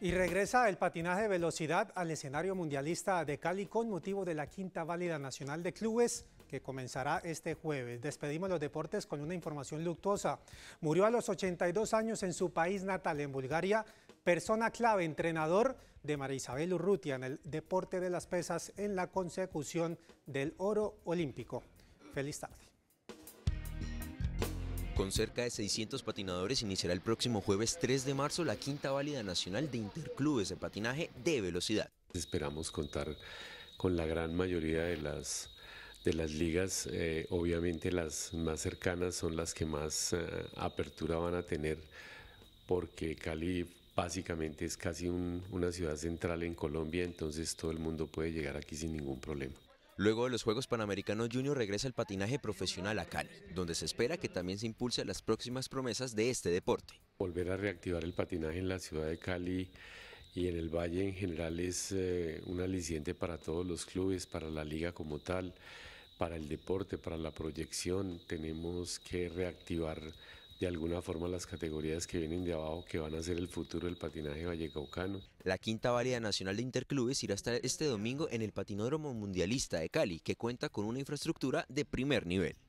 Y regresa el patinaje de velocidad al escenario mundialista de Cali con motivo de la quinta válida nacional de clubes que comenzará este jueves. Despedimos los deportes con una información luctuosa. Murió a los 82 años en su país natal, en Bulgaria, persona clave, entrenador de María Isabel Urrutia en el deporte de las pesas en la consecución del oro olímpico. Feliz tarde. Con cerca de 600 patinadores iniciará el próximo jueves 3 de marzo la quinta válida nacional de interclubes de patinaje de velocidad. Esperamos contar con la gran mayoría de las de las ligas, eh, obviamente las más cercanas son las que más eh, apertura van a tener, porque Cali básicamente es casi una ciudad central en Colombia, entonces todo el mundo puede llegar aquí sin ningún problema. Luego de los Juegos Panamericanos Junior regresa el patinaje profesional a Cali, donde se espera que también se impulse las próximas promesas de este deporte. Volver a reactivar el patinaje en la ciudad de Cali y en el Valle en general es eh, un aliciente para todos los clubes, para la liga como tal, para el deporte, para la proyección. Tenemos que reactivar de alguna forma las categorías que vienen de abajo que van a ser el futuro del patinaje vallecaucano. La quinta válida nacional de Interclubes irá estar este domingo en el Patinódromo Mundialista de Cali, que cuenta con una infraestructura de primer nivel.